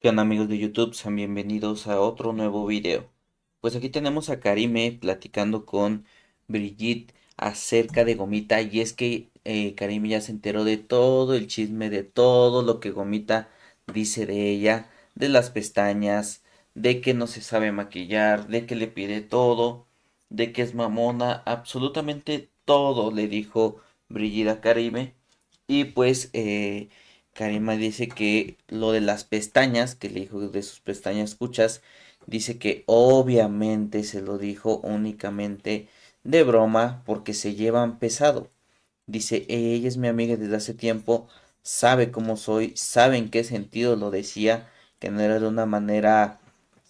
¿Qué amigos de YouTube? Sean bienvenidos a otro nuevo video. Pues aquí tenemos a Karime platicando con Brigitte acerca de Gomita y es que eh, Karime ya se enteró de todo el chisme, de todo lo que Gomita dice de ella, de las pestañas, de que no se sabe maquillar, de que le pide todo, de que es mamona, absolutamente todo le dijo a Karime y pues eh, Karima dice que lo de las pestañas, que le dijo de sus pestañas escuchas, dice que obviamente se lo dijo únicamente de broma porque se llevan pesado. Dice, ella es mi amiga desde hace tiempo, sabe cómo soy, sabe en qué sentido lo decía, que no era de una manera,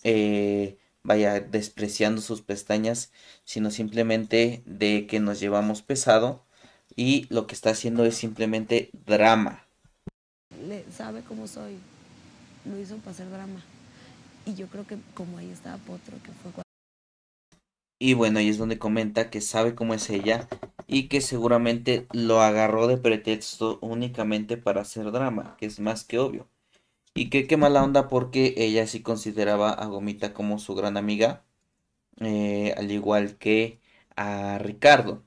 eh, vaya, despreciando sus pestañas, sino simplemente de que nos llevamos pesado y lo que está haciendo es simplemente drama. Le sabe cómo soy, lo hizo para hacer drama. Y yo creo que como ahí estaba Potro, que fue cuando... Y bueno, ahí es donde comenta que sabe cómo es ella y que seguramente lo agarró de pretexto únicamente para hacer drama, que es más que obvio. Y que qué mala onda porque ella sí consideraba a Gomita como su gran amiga, eh, al igual que a Ricardo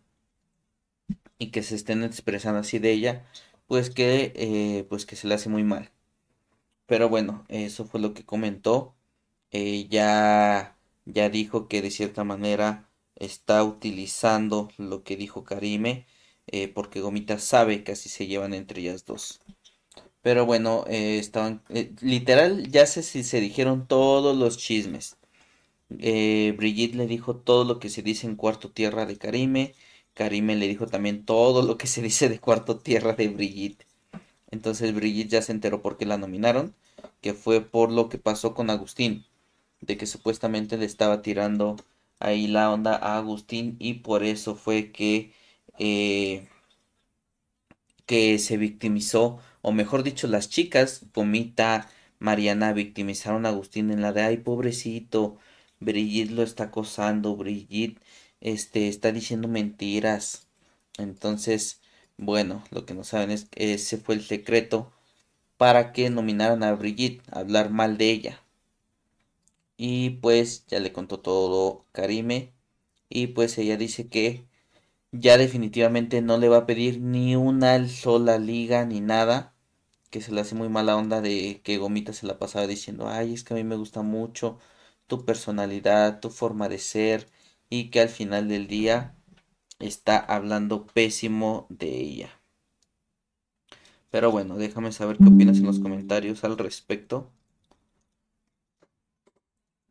y que se estén expresando así de ella, pues que, eh, pues que se le hace muy mal. Pero bueno, eso fue lo que comentó. Eh, ya, ya dijo que de cierta manera está utilizando lo que dijo Karime, eh, porque Gomita sabe que así se llevan entre ellas dos. Pero bueno, estaban, literal, ya sé si se dijeron todos los chismes. Brigitte le dijo todo lo que se dice en Cuarto Tierra de Karime. Karime le dijo también todo lo que se dice de Cuarto Tierra de Brigitte. Entonces Brigitte ya se enteró por qué la nominaron, que fue por lo que pasó con Agustín, de que supuestamente le estaba tirando ahí la onda a Agustín y por eso fue que, eh, que se victimizó, o mejor dicho, las chicas, Pomita, Mariana, victimizaron a Agustín en la de, ay, pobrecito, Brigitte lo está acosando, Brigitte este, está diciendo mentiras. Entonces, bueno, lo que no saben es que ese fue el secreto para que nominaran a Brigitte, hablar mal de ella. Y pues ya le contó todo Karime. Y pues ella dice que ya definitivamente no le va a pedir ni una sola liga ni nada. Que se le hace muy mala onda de que Gomita se la pasaba diciendo, ay, es que a mí me gusta mucho tu personalidad, tu forma de ser, y que al final del día está hablando pésimo de ella. Pero bueno, déjame saber qué opinas en los comentarios al respecto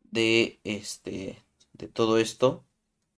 de este de todo esto.